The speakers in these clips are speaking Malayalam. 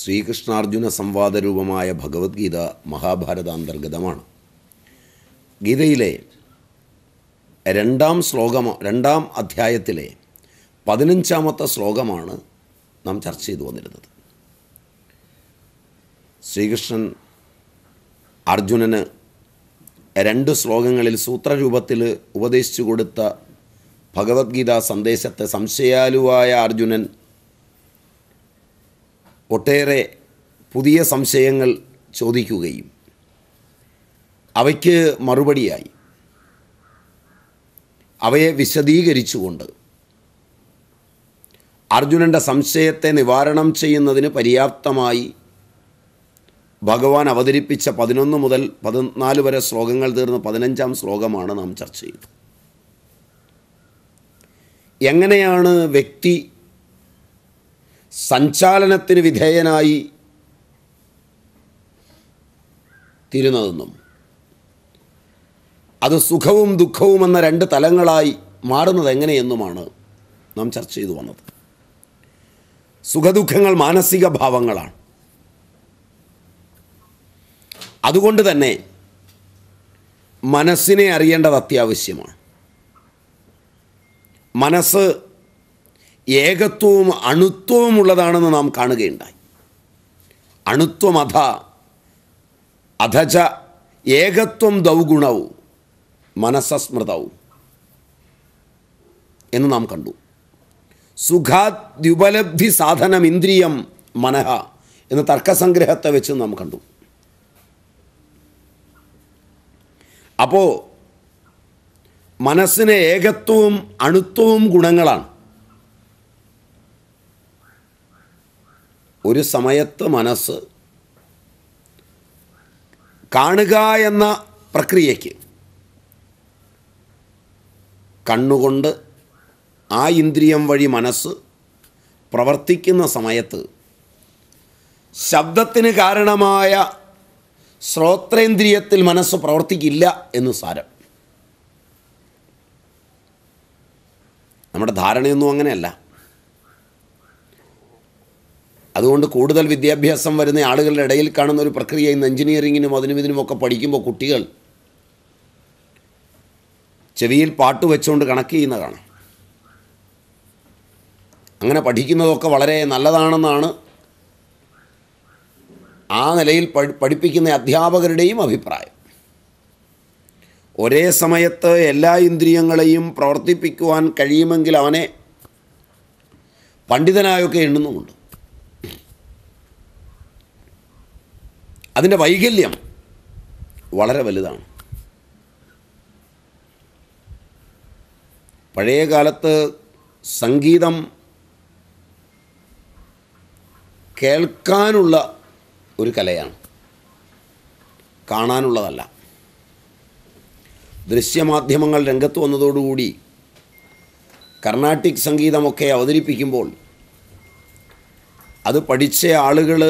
ശ്രീകൃഷ്ണാർജുന സംവാദരൂപമായ ഭഗവത്ഗീത മഹാഭാരതാന്തർഗതമാണ് ഗീതയിലെ രണ്ടാം ശ്ലോകം രണ്ടാം അധ്യായത്തിലെ പതിനഞ്ചാമത്തെ ശ്ലോകമാണ് നാം ചർച്ച ചെയ്തു വന്നിരുന്നത് ശ്രീകൃഷ്ണൻ അർജുനന് രണ്ട് ശ്ലോകങ്ങളിൽ സൂത്രരൂപത്തിൽ ഉപദേശിച്ചു കൊടുത്ത ഭഗവത്ഗീതാ സന്ദേശത്തെ സംശയാലുവായ അർജുനൻ ഒട്ടേറെ പുതിയ സംശയങ്ങൾ ചോദിക്കുകയും അവയ്ക്ക് മറുപടിയായി അവയെ വിശദീകരിച്ചുകൊണ്ട് അർജുനൻ്റെ സംശയത്തെ നിവാരണം ചെയ്യുന്നതിന് പര്യാപ്തമായി ഭഗവാൻ അവതരിപ്പിച്ച പതിനൊന്ന് മുതൽ പതിനാല് വരെ ശ്ലോകങ്ങൾ തീർന്ന പതിനഞ്ചാം ശ്ലോകമാണ് നാം ചർച്ച ചെയ്തത് എങ്ങനെയാണ് വ്യക്തി സഞ്ചാലനത്തിന് വിധേയനായി തീരുന്നതെന്നും അത് സുഖവും ദുഃഖവും എന്ന രണ്ട് തലങ്ങളായി മാറുന്നത് എങ്ങനെയെന്നുമാണ് നാം ചർച്ച ചെയ്തു വന്നത് സുഖദുഃഖങ്ങൾ മാനസിക ഭാവങ്ങളാണ് അതുകൊണ്ട് തന്നെ മനസ്സിനെ അറിയേണ്ടത് അത്യാവശ്യമാണ് മനസ്സ് ഏകത്വവും അണുത്വവും ഉള്ളതാണെന്ന് നാം കാണുകയുണ്ടായി അണുത്വം അധ അധച ഏകത്വം ദൗഗുണവും മനസ്സസ്മൃതവും എന്ന് നാം കണ്ടു സുഖാദ്യുപലബ്ധി സാധനം ഇന്ദ്രിയം മനഹ എന്ന തർക്കസംഗ്രഹത്തെ വെച്ച് നാം കണ്ടു അപ്പോൾ മനസ്സിന് ഏകത്വവും അണുത്വവും ഗുണങ്ങളാണ് ഒരു സമയത്ത് മനസ്സ് കാണുക എന്ന പ്രക്രിയയ്ക്ക് കണ്ണുകൊണ്ട് ആ ഇന്ദ്രിയം വഴി മനസ്സ് പ്രവർത്തിക്കുന്ന സമയത്ത് ശബ്ദത്തിന് കാരണമായ ശ്രോത്രേന്ദ്രിയത്തിൽ മനസ്സ് പ്രവർത്തിക്കില്ല എന്ന് സാരം നമ്മുടെ ധാരണയൊന്നും അങ്ങനെയല്ല അതുകൊണ്ട് കൂടുതൽ വിദ്യാഭ്യാസം വരുന്ന ആളുകളുടെ ഇടയിൽ കാണുന്ന ഒരു പ്രക്രിയ ഇന്ന് എഞ്ചിനീയറിങ്ങിനും അതിനും ഇതിനുമൊക്കെ പഠിക്കുമ്പോൾ കുട്ടികൾ ചെവിയിൽ പാട്ട് വെച്ചുകൊണ്ട് കണക്ക് ചെയ്യുന്നതാണ് അങ്ങനെ പഠിക്കുന്നതൊക്കെ വളരെ നല്ലതാണെന്നാണ് ആ നിലയിൽ പഠിപ്പിക്കുന്ന അധ്യാപകരുടെയും അഭിപ്രായം ഒരേ സമയത്ത് എല്ലാ ഇന്ദ്രിയങ്ങളെയും പ്രവർത്തിപ്പിക്കുവാൻ കഴിയുമെങ്കിൽ അവനെ പണ്ഡിതനായൊക്കെ എണ്ണുന്നുമുണ്ട് അതിൻ്റെ വൈകല്യം വളരെ വലുതാണ് പഴയ കാലത്ത് സംഗീതം കേൾക്കാനുള്ള ഒരു കലയാണ് കാണാനുള്ളതല്ല ദൃശ്യമാധ്യമങ്ങൾ രംഗത്ത് വന്നതോടുകൂടി കർണാട്ടിക് സംഗീതമൊക്കെ അവതരിപ്പിക്കുമ്പോൾ അത് പഠിച്ച ആളുകൾ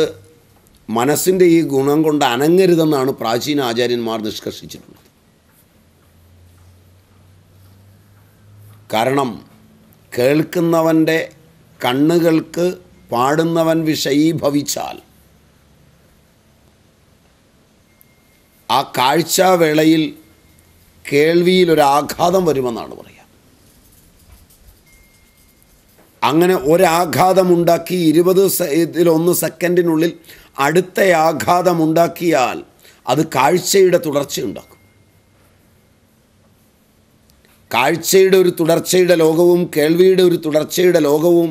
മനസ്സിൻ്റെ ഈ ഗുണം കൊണ്ട് അനങ്ങരുതെന്നാണ് പ്രാചീന ആചാര്യന്മാർ നിഷ്കർഷിച്ചിട്ടുള്ളത് കാരണം കേൾക്കുന്നവൻ്റെ കണ്ണുകൾക്ക് പാടുന്നവൻ വിഷയീഭവിച്ചാൽ ആ കാഴ്ചവേളയിൽ കേൾവിയിൽ ഒരാഘാതം വരുമെന്നാണ് പറയുക അങ്ങനെ ഒരാഘാതമുണ്ടാക്കി ഇരുപത് ഇതിലൊന്ന് സെക്കൻഡിനുള്ളിൽ അടുത്ത ആഘാതമുണ്ടാക്കിയാൽ അത് കാഴ്ചയുടെ തുടർച്ചയുണ്ടാക്കും കാഴ്ചയുടെ ഒരു തുടർച്ചയുടെ ലോകവും കേൾവിയുടെ ഒരു തുടർച്ചയുടെ ലോകവും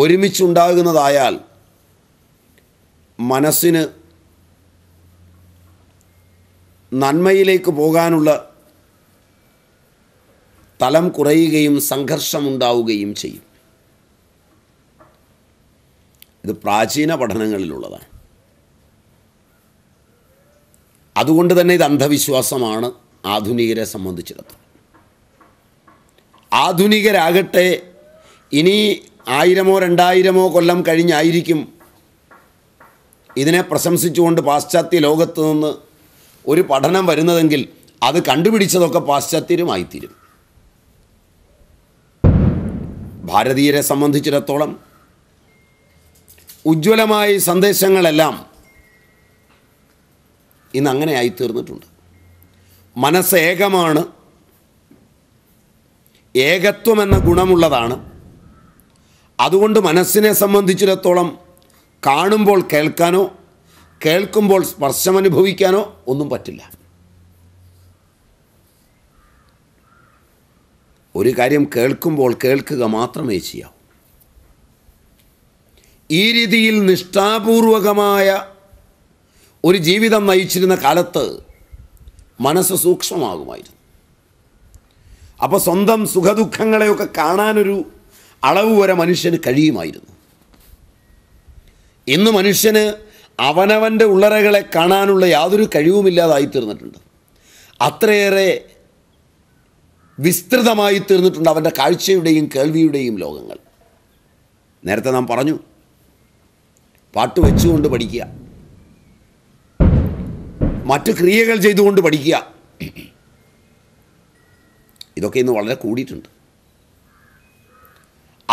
ഒരുമിച്ചുണ്ടാകുന്നതായാൽ മനസ്സിന് നന്മയിലേക്ക് പോകാനുള്ള തലം കുറയുകയും സംഘർഷമുണ്ടാവുകയും ചെയ്യും ഇത് പ്രാചീന പഠനങ്ങളിലുള്ളതാണ് അതുകൊണ്ട് തന്നെ ഇത് അന്ധവിശ്വാസമാണ് ആധുനികരെ സംബന്ധിച്ചിടത്തോളം ആധുനികരാകട്ടെ ഇനി ആയിരമോ രണ്ടായിരമോ കൊല്ലം കഴിഞ്ഞായിരിക്കും ഇതിനെ പ്രശംസിച്ചുകൊണ്ട് പാശ്ചാത്യ ലോകത്ത് നിന്ന് ഒരു പഠനം വരുന്നതെങ്കിൽ അത് കണ്ടുപിടിച്ചതൊക്കെ പാശ്ചാത്യരുമായിത്തീരും ഭാരതീയരെ സംബന്ധിച്ചിടത്തോളം ഉജ്ജ്വലമായ സന്ദേശങ്ങളെല്ലാം ഇന്ന് അങ്ങനെ ആയിത്തീർന്നിട്ടുണ്ട് മനസ്സ് ഏകമാണ് ഏകത്വമെന്ന ഗുണമുള്ളതാണ് അതുകൊണ്ട് മനസ്സിനെ സംബന്ധിച്ചിടത്തോളം കാണുമ്പോൾ കേൾക്കാനോ കേൾക്കുമ്പോൾ സ്പർശമനുഭവിക്കാനോ ഒന്നും പറ്റില്ല ഒരു കാര്യം കേൾക്കുമ്പോൾ കേൾക്കുക മാത്രമേ ചെയ്യാവൂ ഈ രീതിയിൽ നിഷ്ഠാപൂർവകമായ ഒരു ജീവിതം നയിച്ചിരുന്ന കാലത്ത് മനസ്സ് സൂക്ഷ്മമാകുമായിരുന്നു അപ്പോൾ സ്വന്തം സുഖദുഃഖങ്ങളെയൊക്കെ കാണാനൊരു അളവ് വരെ മനുഷ്യന് കഴിയുമായിരുന്നു ഇന്ന് മനുഷ്യന് അവനവൻ്റെ ഉള്ളറകളെ കാണാനുള്ള യാതൊരു കഴിവുമില്ലാതായി തീർന്നിട്ടുണ്ട് അത്രയേറെ വിസ്തൃതമായി തീർന്നിട്ടുണ്ട് അവൻ്റെ കാഴ്ചയുടെയും കേൾവിയുടെയും ലോകങ്ങൾ നേരത്തെ നാം പറഞ്ഞു പാട്ട് വെച്ചുകൊണ്ട് പഠിക്കുക മറ്റു ക്രിയകൾ ചെയ്തുകൊണ്ട് പഠിക്കുക ഇതൊക്കെ ഇന്ന് വളരെ കൂടിയിട്ടുണ്ട്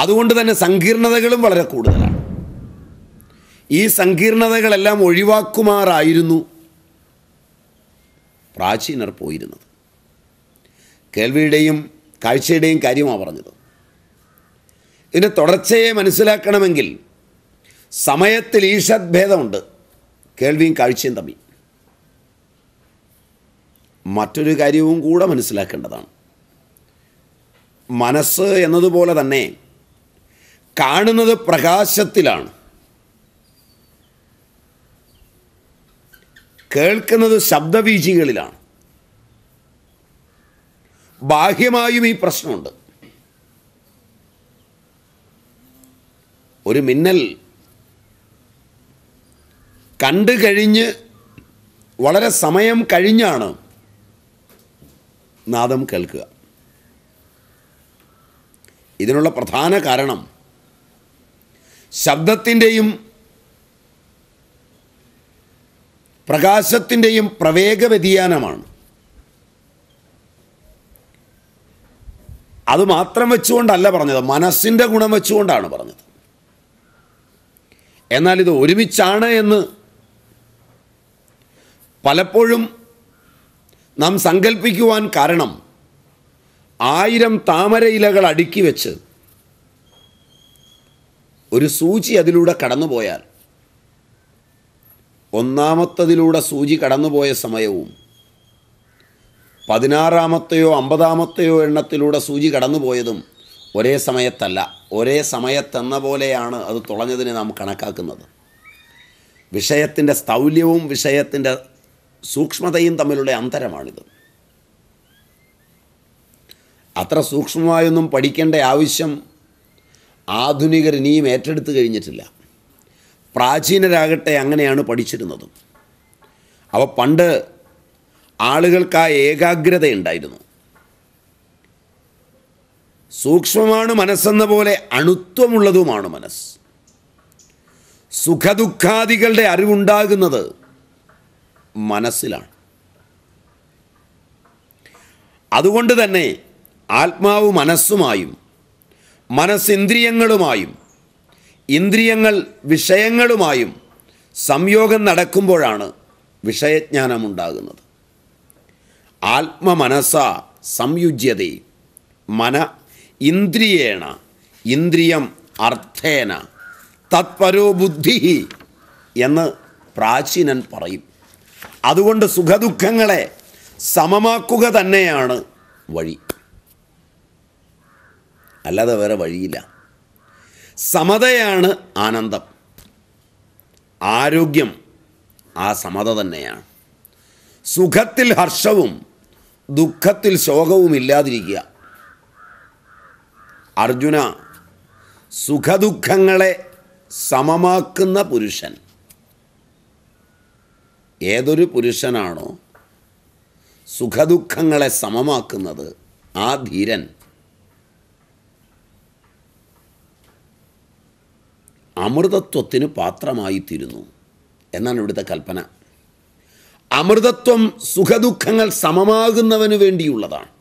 അതുകൊണ്ട് തന്നെ സങ്കീർണതകളും വളരെ കൂടുതലാണ് ഈ സങ്കീർണതകളെല്ലാം ഒഴിവാക്കുമാറായിരുന്നു പ്രാചീനർ പോയിരുന്നത് കേൾവിയുടെയും കാഴ്ചയുടെയും കാര്യമാണ് പറഞ്ഞത് ഇതിൻ്റെ തുടർച്ചയെ മനസ്സിലാക്കണമെങ്കിൽ സമയത്തിൽ ഈഷത് ഭേദമുണ്ട് കേൾവിയും കാഴ്ചയും തമ്മിൽ മറ്റൊരു കാര്യവും കൂടെ മനസ്സിലാക്കേണ്ടതാണ് മനസ്സ് എന്നതുപോലെ തന്നെ കാണുന്നത് പ്രകാശത്തിലാണ് കേൾക്കുന്നത് ശബ്ദവീചികളിലാണ് ബാഹ്യമായും ഈ പ്രശ്നമുണ്ട് ഒരു മിന്നൽ കണ്ടു കഴിഞ്ഞ് വളരെ സമയം കഴിഞ്ഞാണ് നാദം കേൾക്കുക ഇതിനുള്ള പ്രധാന കാരണം ശബ്ദത്തിൻ്റെയും പ്രകാശത്തിൻ്റെയും പ്രവേഗ വ്യതിയാനമാണ് അത് മാത്രം വെച്ചുകൊണ്ടല്ല പറഞ്ഞത് മനസ്സിൻ്റെ ഗുണം വെച്ചുകൊണ്ടാണ് പറഞ്ഞത് എന്നാൽ ഇത് ഒരുമിച്ചാണ് എന്ന് പലപ്പോഴും നാം സങ്കല്പിക്കുവാൻ കാരണം ആയിരം താമര ഇലകൾ അടുക്കി വെച്ച് ഒരു സൂചി അതിലൂടെ കടന്നുപോയാൽ ഒന്നാമത്തതിലൂടെ സൂചി കടന്നുപോയ സമയവും പതിനാറാമത്തെയോ അമ്പതാമത്തെയോ എണ്ണത്തിലൂടെ സൂചി കടന്നുപോയതും ഒരേ സമയത്തല്ല ഒരേ സമയത്തെന്ന പോലെയാണ് അത് തുളഞ്ഞതിനെ നാം കണക്കാക്കുന്നത് വിഷയത്തിൻ്റെ സ്ഥൗല്യവും വിഷയത്തിൻ്റെ സൂക്ഷ്മതയും തമ്മിലുള്ള അന്തരമാണിത് അത്ര സൂക്ഷ്മമായൊന്നും പഠിക്കേണ്ട ആവശ്യം ആധുനികർ ഇനിയും ഏറ്റെടുത്ത് കഴിഞ്ഞിട്ടില്ല പ്രാചീനരാകട്ടെ അങ്ങനെയാണ് പഠിച്ചിരുന്നത് അവ പണ്ട് ആളുകൾക്ക് ആ ഏകാഗ്രത ഉണ്ടായിരുന്നു സൂക്ഷ്മമാണ് മനസ്സെന്ന പോലെ അണുത്വമുള്ളതുമാണ് മനസ്സ് സുഖദുഃഖാദികളുടെ അറിവുണ്ടാകുന്നത് മനസ്സിലാണ് അതുകൊണ്ട് തന്നെ ആത്മാവ് മനസ്സുമായും മനസ്സിന്ദ്രിയങ്ങളുമായും ഇന്ദ്രിയങ്ങൾ വിഷയങ്ങളുമായും സംയോഗം നടക്കുമ്പോഴാണ് വിഷയജ്ഞാനം ഉണ്ടാകുന്നത് മനസ്സ സംയുജ്യത മന ഇന്ദ്രിയേണ ഇന്ദ്രിയം അർത്ഥേന തത്പരോ ബുദ്ധി എന്ന് പ്രാചീനൻ പറയും അതുകൊണ്ട് സുഖദുഃഖങ്ങളെ സമമാക്കുക തന്നെയാണ് വഴി അല്ലാതെ വേറെ വഴിയില്ല സമതയാണ് ആനന്ദം ആരോഗ്യം ആ സമത തന്നെയാണ് സുഖത്തിൽ ഹർഷവും ദുഃഖത്തിൽ ശോകവും ഇല്ലാതിരിക്കുക അർജുന സുഖദുഃഖങ്ങളെ സമമാക്കുന്ന പുരുഷൻ ഏതൊരു പുരുഷനാണോ സുഖദുഃഖങ്ങളെ സമമാക്കുന്നത് ആ ധീരൻ അമൃതത്വത്തിന് തീരുന്നു എന്നാണ് ഇവിടുത്തെ കൽപ്പന അമൃതത്വം സുഖദുഃഖങ്ങൾ സമമാകുന്നവന് വേണ്ടിയുള്ളതാണ്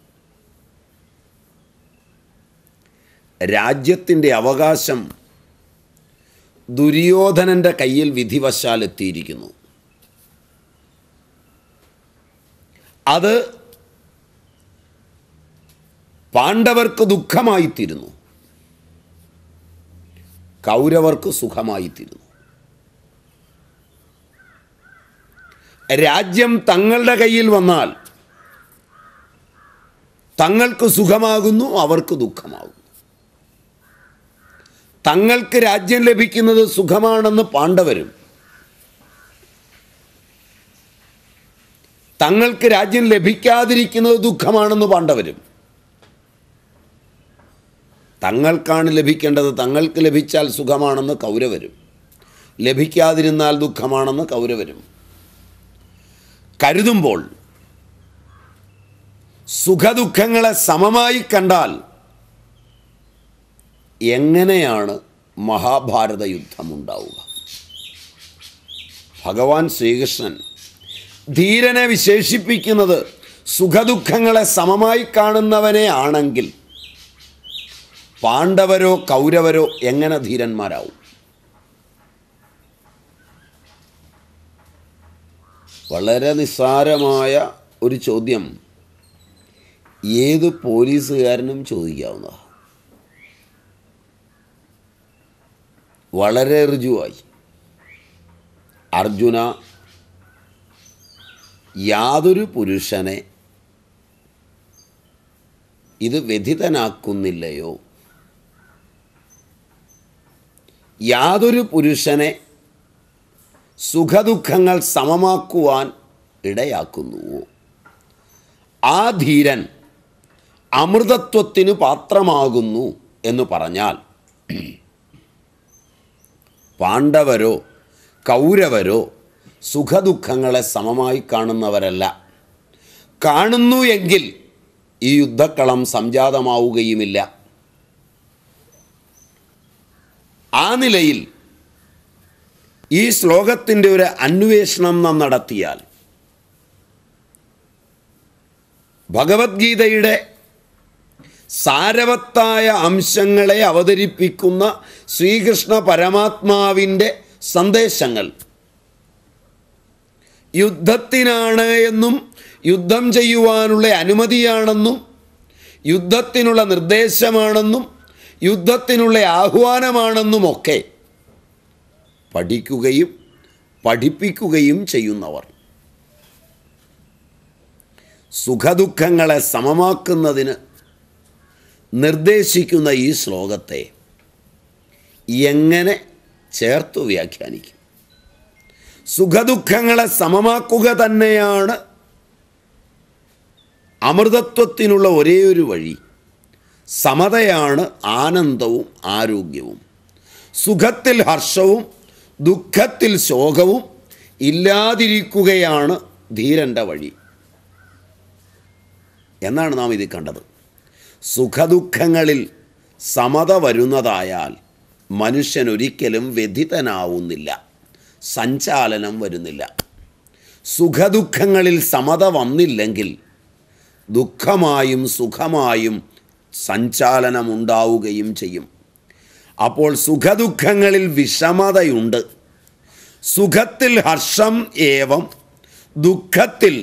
രാജ്യത്തിൻ്റെ അവകാശം ദുര്യോധനൻ്റെ കയ്യിൽ വിധിവശാൽ എത്തിയിരിക്കുന്നു അത് പാണ്ഡവർക്ക് ദുഃഖമായിത്തീരുന്നു കൗരവർക്ക് സുഖമായിത്തീരുന്നു രാജ്യം തങ്ങളുടെ കയ്യിൽ വന്നാൽ തങ്ങൾക്ക് സുഖമാകുന്നു അവർക്ക് ദുഃഖമാകുന്നു തങ്ങൾക്ക് രാജ്യം ലഭിക്കുന്നത് സുഖമാണെന്ന് പാണ്ഡവരും തങ്ങൾക്ക് രാജ്യം ലഭിക്കാതിരിക്കുന്നത് ദുഃഖമാണെന്ന് പാണ്ഡവരും തങ്ങൾക്കാണ് ലഭിക്കേണ്ടത് തങ്ങൾക്ക് ലഭിച്ചാൽ സുഖമാണെന്ന് കൗരവരും ലഭിക്കാതിരുന്നാൽ ദുഃഖമാണെന്ന് കൗരവരും കരുതുമ്പോൾ സുഖദുഃഖങ്ങളെ സമമായി കണ്ടാൽ എങ്ങനെയാണ് മഹാഭാരത യുദ്ധമുണ്ടാവുക ഭഗവാൻ ശ്രീകൃഷ്ണൻ ധീരനെ വിശേഷിപ്പിക്കുന്നത് സുഖദുഃഖങ്ങളെ സമമായി കാണുന്നവനെ ആണെങ്കിൽ പാണ്ഡവരോ കൗരവരോ എങ്ങനെ ധീരന്മാരാവും വളരെ നിസ്സാരമായ ഒരു ചോദ്യം ഏത് പോലീസുകാരനും ചോദിക്കാവുന്നതാണ് വളരെ ഋജുവായി അർജുന യാതൊരു പുരുഷനെ ഇത് വ്യഥിതനാക്കുന്നില്ലയോ യാതൊരു പുരുഷനെ സുഖദുഃഖങ്ങൾ സമമാക്കുവാൻ ഇടയാക്കുന്നുവോ ആ ധീരൻ അമൃതത്വത്തിന് പാത്രമാകുന്നു എന്ന് പറഞ്ഞാൽ പാണ്ഡവരോ കൗരവരോ സുഖദുഃഖങ്ങളെ സമമായി കാണുന്നവരല്ല കാണുന്നു എങ്കിൽ ഈ യുദ്ധക്കളം സംജാതമാവുകയുമില്ല ആ നിലയിൽ ഈ ശ്ലോകത്തിൻ്റെ ഒരു അന്വേഷണം നാം നടത്തിയാൽ ഭഗവത്ഗീതയുടെ സാരവത്തായ അംശങ്ങളെ അവതരിപ്പിക്കുന്ന ശ്രീകൃഷ്ണ പരമാത്മാവിൻ്റെ സന്ദേശങ്ങൾ യുദ്ധത്തിനാണ് എന്നും യുദ്ധം ചെയ്യുവാനുള്ള അനുമതിയാണെന്നും യുദ്ധത്തിനുള്ള നിർദ്ദേശമാണെന്നും യുദ്ധത്തിനുള്ള ആഹ്വാനമാണെന്നുമൊക്കെ പഠിക്കുകയും പഠിപ്പിക്കുകയും ചെയ്യുന്നവർ സുഖദുഃഖങ്ങളെ സമമാക്കുന്നതിന് നിർദ്ദേശിക്കുന്ന ഈ ശ്ലോകത്തെ എങ്ങനെ ചേർത്ത് വ്യാഖ്യാനിക്കും സുഖദുഃഖങ്ങളെ സമമാക്കുക തന്നെയാണ് അമൃതത്വത്തിനുള്ള ഒരേ ഒരു വഴി സമതയാണ് ആനന്ദവും ആരോഗ്യവും സുഖത്തിൽ ഹർഷവും ദുഃഖത്തിൽ ശോകവും ഇല്ലാതിരിക്കുകയാണ് ധീരൻ്റെ വഴി എന്നാണ് നാം ഇതിൽ കണ്ടത് സുഖദുഃഖങ്ങളിൽ സമത വരുന്നതായാൽ മനുഷ്യനൊരിക്കലും വ്യഥിതനാവുന്നില്ല സഞ്ചാലനം വരുന്നില്ല സുഖദുഃഖങ്ങളിൽ സമത വന്നില്ലെങ്കിൽ ദുഃഖമായും സുഖമായും സഞ്ചാലനമുണ്ടാവുകയും ചെയ്യും അപ്പോൾ സുഖദുഃഖങ്ങളിൽ വിഷമതയുണ്ട് സുഖത്തിൽ ഹർഷം ഏവം ദുഃഖത്തിൽ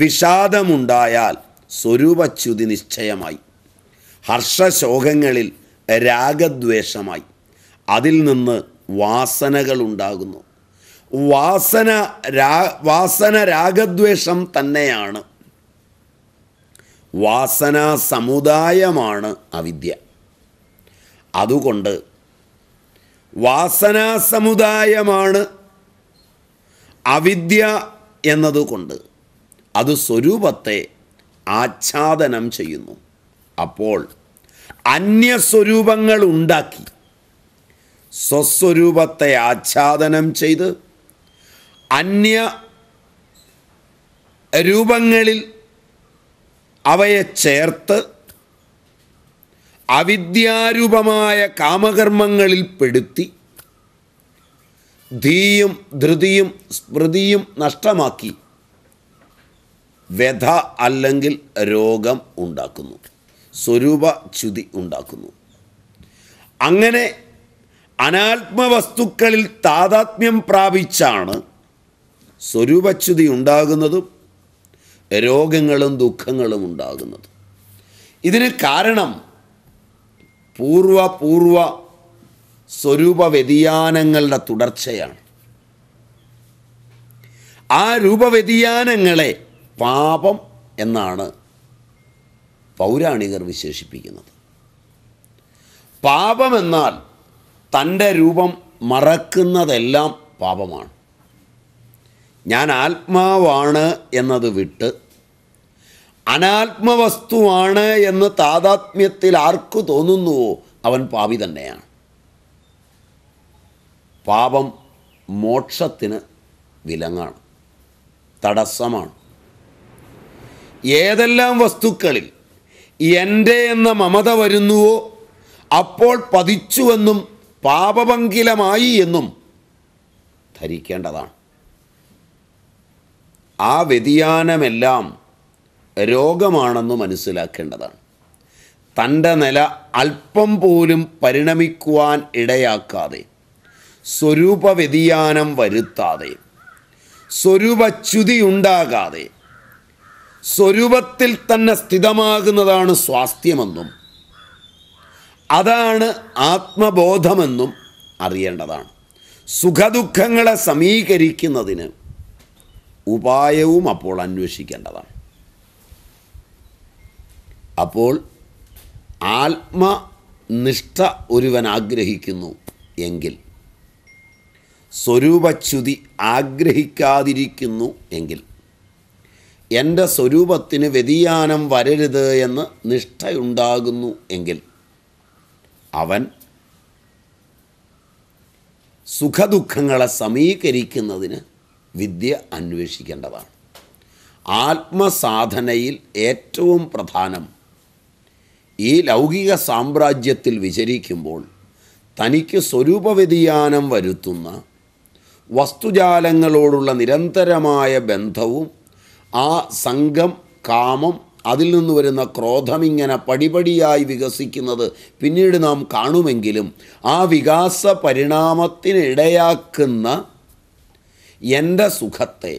വിഷാദമുണ്ടായാൽ സ്വരൂപച്യുതി നിശ്ചയമായി ഹർഷശോകങ്ങളിൽ രാഗദ്വേഷമായി അതിൽ നിന്ന് വാസനകളുണ്ടാകുന്നു വാസന രാ വാസന രാഗദ്വേഷം തന്നെയാണ് വാസന സമുദായമാണ് അവിദ്യ അതുകൊണ്ട് വാസന സമുദായമാണ് അവിദ്യ എന്നതുകൊണ്ട് അത് സ്വരൂപത്തെ ആച്ഛാദനം ചെയ്യുന്നു അപ്പോൾ അന്യസ്വരൂപങ്ങൾ ഉണ്ടാക്കി സ്വസ്വരൂപത്തെ ആച്ഛാദനം ചെയ്ത് അന്യ രൂപങ്ങളിൽ അവയെ ചേർത്ത് അവിദ്യാരൂപമായ കാമകർമ്മങ്ങളിൽ പെടുത്തി ധീയും ധൃതിയും സ്മൃതിയും നഷ്ടമാക്കി വ്യഥ അല്ലെങ്കിൽ രോഗം ഉണ്ടാക്കുന്നു സ്വരൂപച്യുതി ഉണ്ടാക്കുന്നു അങ്ങനെ അനാത്മവസ്തുക്കളിൽ താതാത്മ്യം പ്രാപിച്ചാണ് സ്വരൂപച്യുതി ഉണ്ടാകുന്നതും രോഗങ്ങളും ദുഃഖങ്ങളും ഉണ്ടാകുന്നതും ഇതിന് കാരണം പൂർവപൂർവ സ്വരൂപ വ്യതിയാനങ്ങളുടെ തുടർച്ചയാണ് ആ രൂപവ്യതിയാനങ്ങളെ പാപം എന്നാണ് പൗരാണികർ വിശേഷിപ്പിക്കുന്നത് പാപമെന്നാൽ തൻ്റെ രൂപം മറക്കുന്നതെല്ലാം പാപമാണ് ഞാൻ ആത്മാവാണ് എന്നത് വിട്ട് അനാത്മവസ്തുവാണ് എന്ന് താതാത്മ്യത്തിൽ ആർക്ക് തോന്നുന്നുവോ അവൻ പാപി തന്നെയാണ് പാപം മോക്ഷത്തിന് വിലങ്ങാണ് തടസ്സമാണ് ഏതെല്ലാം വസ്തുക്കളിൽ എൻ്റെ എന്ന മമത വരുന്നുവോ അപ്പോൾ പതിച്ചുവെന്നും പാപപങ്കിലമായി എന്നും ധരിക്കേണ്ടതാണ് ആ വ്യതിയാനമെല്ലാം രോഗമാണെന്ന് മനസ്സിലാക്കേണ്ടതാണ് തൻ്റെ നില അല്പം പോലും പരിണമിക്കുവാൻ ഇടയാക്കാതെ സ്വരൂപ വ്യതിയാനം വരുത്താതെ ഉണ്ടാകാതെ സ്വരൂപത്തിൽ തന്നെ സ്ഥിതമാകുന്നതാണ് സ്വാസ്ഥ്യമെന്നും അതാണ് ആത്മബോധമെന്നും അറിയേണ്ടതാണ് സുഖദുഃഖങ്ങളെ സമീകരിക്കുന്നതിന് ഉപായവും അപ്പോൾ അന്വേഷിക്കേണ്ടതാണ് അപ്പോൾ ആത്മനിഷ്ഠ ഒരുവൻ ആഗ്രഹിക്കുന്നു എങ്കിൽ സ്വരൂപച്യുതി ആഗ്രഹിക്കാതിരിക്കുന്നു എങ്കിൽ എൻ്റെ സ്വരൂപത്തിന് വ്യതിയാനം വരരുത് എന്ന് നിഷ്ഠയുണ്ടാകുന്നു എങ്കിൽ അവൻ സുഖദുഃഖങ്ങളെ സമീകരിക്കുന്നതിന് വിദ്യ അന്വേഷിക്കേണ്ടതാണ് ആത്മസാധനയിൽ ഏറ്റവും പ്രധാനം ഈ ലൗകിക സാമ്രാജ്യത്തിൽ വിചരിക്കുമ്പോൾ തനിക്ക് സ്വരൂപവ്യതിയാനം വരുത്തുന്ന വസ്തുജാലങ്ങളോടുള്ള നിരന്തരമായ ബന്ധവും ആ സംഘം കാമം അതിൽ നിന്ന് വരുന്ന ക്രോധം ഇങ്ങനെ പടിപടിയായി വികസിക്കുന്നത് പിന്നീട് നാം കാണുമെങ്കിലും ആ വികാസ പരിണാമത്തിനിടയാക്കുന്ന എൻ്റെ സുഖത്തെ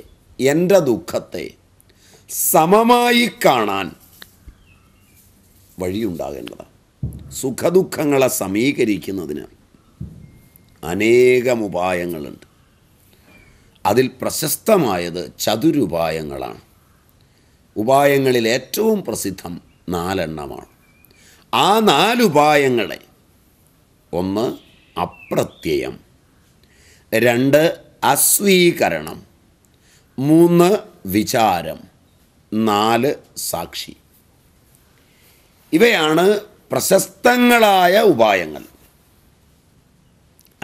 എൻ്റെ ദുഃഖത്തെ സമമായി കാണാൻ വഴിയുണ്ടാകേണ്ടതാണ് സുഖദുഃഖങ്ങളെ സമീകരിക്കുന്നതിന് അനേകം ഉപായങ്ങളുണ്ട് അതിൽ പ്രശസ്തമായത് ചതുരുപായങ്ങളാണ് ഉപായങ്ങളിൽ ഏറ്റവും പ്രസിദ്ധം നാലെണ്ണമാണ് ആ നാലുപായങ്ങളെ ഒന്ന് അപ്രത്യയം രണ്ട് അസ്വീകരണം മൂന്ന് വിചാരം നാല് സാക്ഷി ഇവയാണ് പ്രശസ്തങ്ങളായ ഉപായങ്ങൾ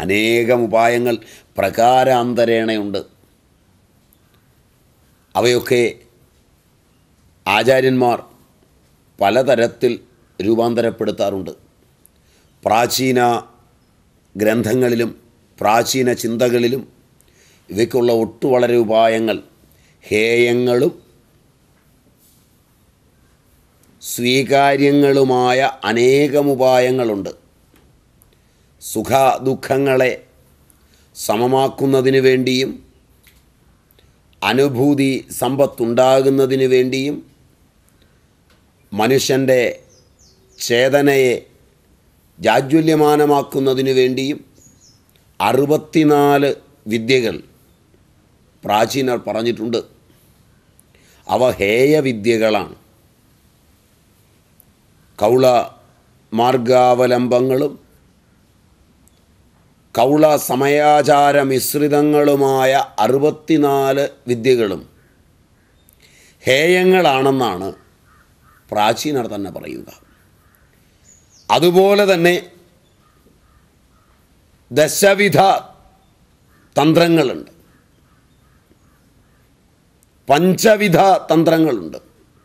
അനേകം ഉപായങ്ങൾ പ്രകാരാന്തരേണയുണ്ട് അവയൊക്കെ ആചാര്യന്മാർ പലതരത്തിൽ രൂപാന്തരപ്പെടുത്താറുണ്ട് പ്രാചീന ഗ്രന്ഥങ്ങളിലും പ്രാചീന ചിന്തകളിലും ഇവയ്ക്കുള്ള ഒട്ടു ഉപായങ്ങൾ ഹേയങ്ങളും സ്വീകാര്യങ്ങളുമായ അനേകമുപായങ്ങളുണ്ട് സുഖ ദുഃഖങ്ങളെ സമമാക്കുന്നതിന് വേണ്ടിയും അനുഭൂതി സമ്പത്തുണ്ടാകുന്നതിന് വേണ്ടിയും മനുഷ്യൻ്റെ ചേതനയെ ജാജ്വല്യമാനമാക്കുന്നതിന് വേണ്ടിയും അറുപത്തിനാല് വിദ്യകൾ പ്രാചീനർ പറഞ്ഞിട്ടുണ്ട് അവ ഹേയവിദ്യകളാണ് കൗള മാർഗാവലംബങ്ങളും കൗള സമയാചാര മിശ്രിതങ്ങളുമായ അറുപത്തിനാല് വിദ്യകളും ഹേയങ്ങളാണെന്നാണ് പ്രാചീനർ തന്നെ പറയുക അതുപോലെ തന്നെ ദശവിധ തന്ത്രങ്ങളുണ്ട് പഞ്ചവിധ തന്ത്രങ്ങളുണ്ട്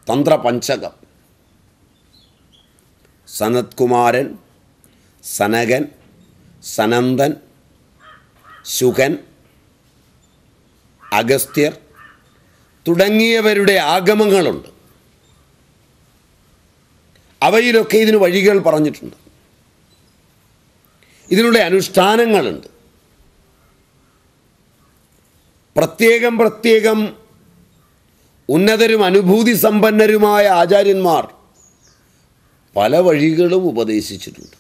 തന്ത്രപഞ്ചകം സനത്കുമാരൻ സനകൻ സനന്ദൻ ശുഖൻ അഗസ്ത്യർ തുടങ്ങിയവരുടെ ആഗമങ്ങളുണ്ട് അവയിലൊക്കെ ഇതിന് വഴികൾ പറഞ്ഞിട്ടുണ്ട് ഇതിലൂടെ അനുഷ്ഠാനങ്ങളുണ്ട് പ്രത്യേകം പ്രത്യേകം ഉന്നതരും അനുഭൂതി സമ്പന്നരുമായ ആചാര്യന്മാർ പല വഴികളും ഉപദേശിച്ചിട്ടുണ്ട്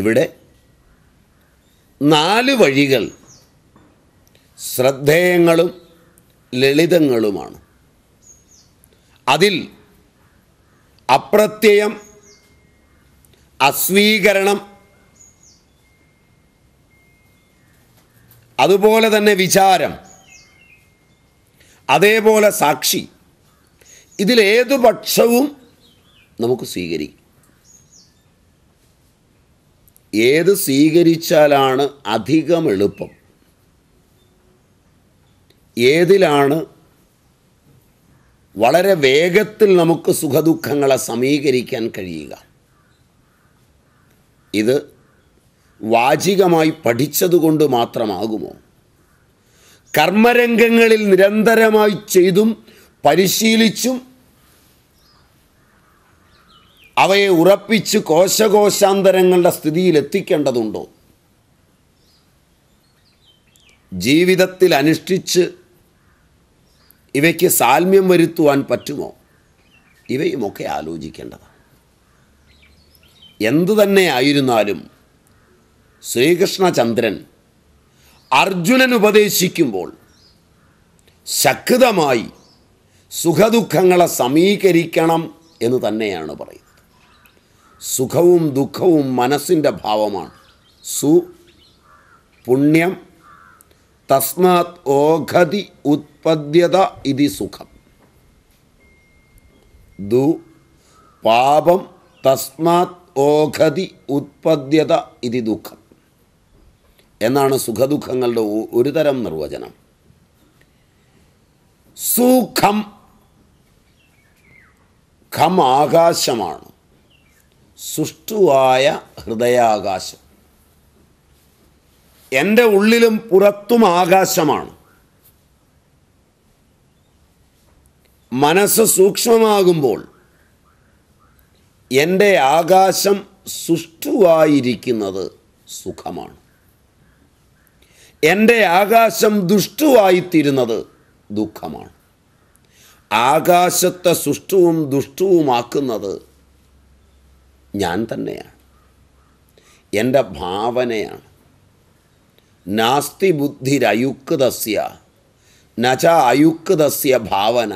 ഇവിടെ നാല് വഴികൾ ശ്രദ്ധേയങ്ങളും ലളിതങ്ങളുമാണ് അതിൽ അപ്രത്യയം അസ്വീകരണം അതുപോലെ തന്നെ വിചാരം അതേപോലെ സാക്ഷി ഇതിലേതു പക്ഷവും നമുക്ക് സ്വീകരിക്കും ഏത് സ്വീകരിച്ചാലാണ് അധികം എളുപ്പം ഏതിലാണ് വളരെ വേഗത്തിൽ നമുക്ക് സുഖദുഃഖങ്ങളെ സമീകരിക്കാൻ കഴിയുക ഇത് വാചികമായി പഠിച്ചതുകൊണ്ട് മാത്രമാകുമോ കർമ്മരംഗങ്ങളിൽ നിരന്തരമായി ചെയ്തും പരിശീലിച്ചും അവയെ ഉറപ്പിച്ച് കോശകോശാന്തരങ്ങളുടെ സ്ഥിതിയിലെത്തിക്കേണ്ടതുണ്ടോ ജീവിതത്തിൽ അനുഷ്ഠിച്ച് ഇവയ്ക്ക് സാൽമ്യം വരുത്തുവാൻ പറ്റുമോ ഇവയുമൊക്കെ ആലോചിക്കേണ്ടതാണ് എന്തു തന്നെ ആയിരുന്നാലും ശ്രീകൃഷ്ണചന്ദ്രൻ അർജുനൻ ഉപദേശിക്കുമ്പോൾ ശക്തമായി സുഖദുഃഖങ്ങളെ സമീകരിക്കണം എന്ന് തന്നെയാണ് പറയുന്നത് സുഖവും ദുഃഖവും മനസ്സിൻ്റെ ഭാവമാണ് സു പുണ്യം തസ്മാത് ഓഘതി ഉത്പദ്യത ഇതി സുഖം ദു പാപം തസ്മാത് ഓഘതി ഉത്പദ്യത ഇതി ദുഃഖം എന്നാണ് സുഖദുഃഖങ്ങളുടെ ഒരു തരം നിർവചനം സുഖം ഖം ആകാശമാണ് സുഷ്ടുവായ ഹൃദയാകാശം എൻ്റെ ഉള്ളിലും പുറത്തും ആകാശമാണ് മനസ്സ് സൂക്ഷ്മമാകുമ്പോൾ എൻ്റെ ആകാശം സുഷ്ടുവായിരിക്കുന്നത് സുഖമാണ് എൻ്റെ ആകാശം ദുഷ്ടുവായിത്തീരുന്നത് ദുഃഖമാണ് ആകാശത്തെ സുഷ്ടുവും ദുഷ്ടുവുമാക്കുന്നത് ഞാൻ തന്നെയാണ് എൻ്റെ ഭാവനയാണ് നാസ്തി ബുദ്ധിരയുക്തസ്യ നച അയുക്തസ്യ ഭാവന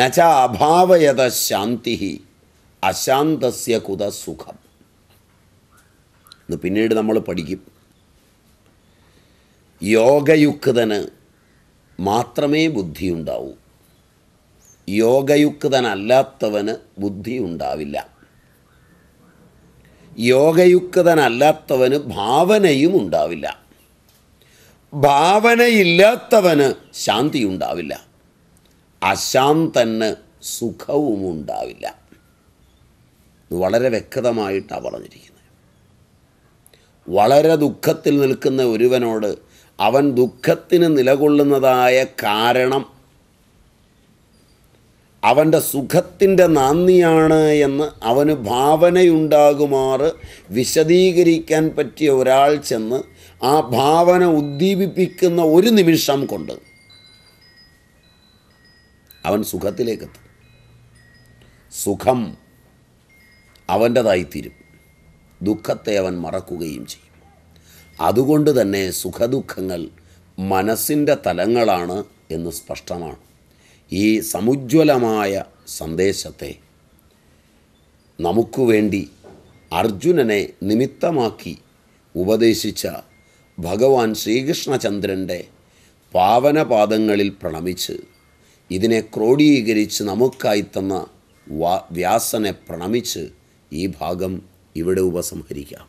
നച അഭാവയത ശാന്തി അശാന്തസ്യ കുത സുഖം പിന്നീട് നമ്മൾ പഠിക്കും യോഗയുക്തന് മാത്രമേ ബുദ്ധിയുണ്ടാവൂ യോഗയുക്തനല്ലാത്തവന് ബുദ്ധി ഉണ്ടാവില്ല യോഗയുക്തനല്ലാത്തവന് ഭാവനയും ഉണ്ടാവില്ല ഭാവനയില്ലാത്തവന് ശാന്തി ഉണ്ടാവില്ല അശാന്തന് സുഖവും ഉണ്ടാവില്ല വളരെ വ്യക്തമായിട്ടാണ് പറഞ്ഞിരിക്കുന്നത് വളരെ ദുഃഖത്തിൽ നിൽക്കുന്ന ഒരുവനോട് അവൻ ദുഃഖത്തിന് നിലകൊള്ളുന്നതായ കാരണം അവൻ്റെ സുഖത്തിൻ്റെ നന്ദിയാണ് എന്ന് അവന് ഭാവനയുണ്ടാകുമാറ് വിശദീകരിക്കാൻ പറ്റിയ ഒരാൾ ചെന്ന് ആ ഭാവന ഉദ്ദീപിപ്പിക്കുന്ന ഒരു നിമിഷം കൊണ്ട് അവൻ സുഖത്തിലേക്കെത്തും സുഖം അവൻ്റെതായിത്തീരും ദുഃഖത്തെ അവൻ മറക്കുകയും ചെയ്യും അതുകൊണ്ട് തന്നെ സുഖദുഃഖങ്ങൾ മനസ്സിൻ്റെ തലങ്ങളാണ് എന്ന് സ്പഷ്ടമാണ് ഈ സമുജ്വലമായ സന്ദേശത്തെ നമുക്ക് വേണ്ടി അർജുനനെ നിമിത്തമാക്കി ഉപദേശിച്ച ഭഗവാൻ ശ്രീകൃഷ്ണചന്ദ്രൻ്റെ പാവനപാദങ്ങളിൽ പ്രണമിച്ച് ഇതിനെ ക്രോഡീകരിച്ച് നമുക്കായി തന്ന വ്യാസനെ പ്രണമിച്ച് ഈ ഭാഗം ഇവിടെ ഉപസംഹരിക്കാം